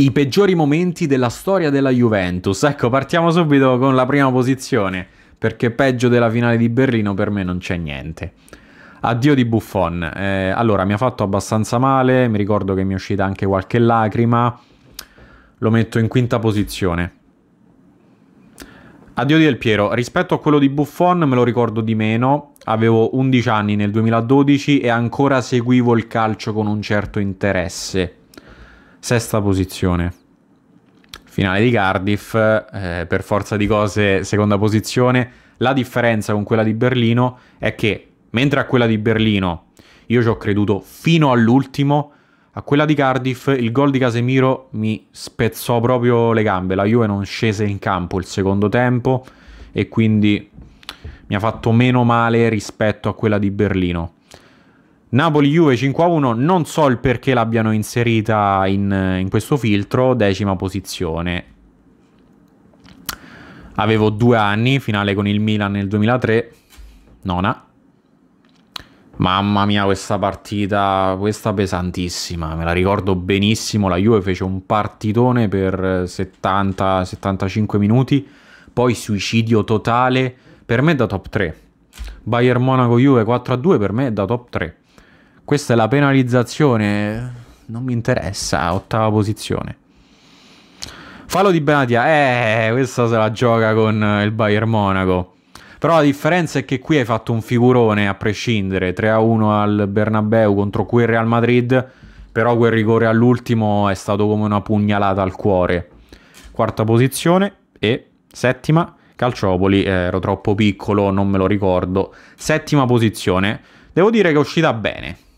I peggiori momenti della storia della Juventus. Ecco, partiamo subito con la prima posizione, perché peggio della finale di Berlino per me non c'è niente. Addio di Buffon. Eh, allora, mi ha fatto abbastanza male, mi ricordo che mi è uscita anche qualche lacrima. Lo metto in quinta posizione. Addio di Del Piero. Rispetto a quello di Buffon me lo ricordo di meno. Avevo 11 anni nel 2012 e ancora seguivo il calcio con un certo interesse. Sesta posizione. Finale di Cardiff, eh, per forza di cose seconda posizione. La differenza con quella di Berlino è che mentre a quella di Berlino io ci ho creduto fino all'ultimo, a quella di Cardiff il gol di Casemiro mi spezzò proprio le gambe, la Juve non scese in campo il secondo tempo e quindi mi ha fatto meno male rispetto a quella di Berlino. Napoli-Juve 5-1, non so il perché l'abbiano inserita in, in questo filtro, decima posizione. Avevo due anni, finale con il Milan nel 2003, nona. Mamma mia, questa partita, questa pesantissima, me la ricordo benissimo, la Juve fece un partitone per 70-75 minuti, poi suicidio totale, per me è da top 3. Bayern Monaco Juve 4-2 per me è da top 3. Questa è la penalizzazione. Non mi interessa, ottava posizione. Fallo di Benatia, eh, questa se la gioca con il Bayern Monaco. Però la differenza è che qui hai fatto un figurone a prescindere, 3-1 al Bernabeu contro quel Real Madrid, però quel rigore all'ultimo è stato come una pugnalata al cuore. Quarta posizione e settima, Calciopoli, eh, ero troppo piccolo, non me lo ricordo. Settima posizione, devo dire che è uscita bene,